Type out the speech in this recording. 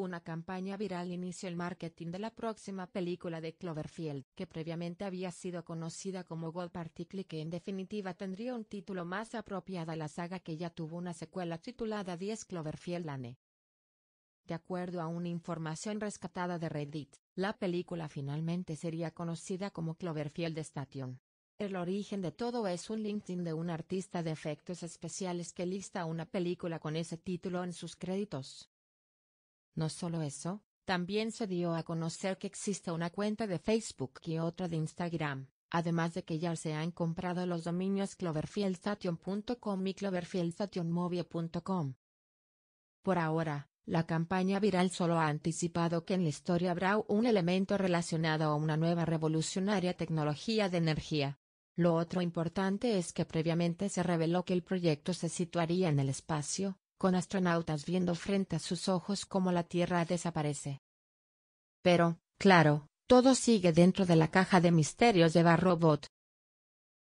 Una campaña viral inició el marketing de la próxima película de Cloverfield, que previamente había sido conocida como Gold Particle, que en definitiva tendría un título más apropiado a la saga que ya tuvo una secuela titulada 10 Cloverfield Lane. De acuerdo a una información rescatada de Reddit, la película finalmente sería conocida como Cloverfield Station. El origen de todo es un LinkedIn de un artista de efectos especiales que lista una película con ese título en sus créditos. No solo eso, también se dio a conocer que existe una cuenta de Facebook y otra de Instagram, además de que ya se han comprado los dominios cloverfieldstation.com y cloverfieldstation.movie.com. Por ahora, la campaña viral solo ha anticipado que en la historia habrá un elemento relacionado a una nueva revolucionaria tecnología de energía. Lo otro importante es que previamente se reveló que el proyecto se situaría en el espacio, con astronautas viendo frente a sus ojos cómo la Tierra desaparece. Pero, claro, todo sigue dentro de la caja de misterios de Barrobot.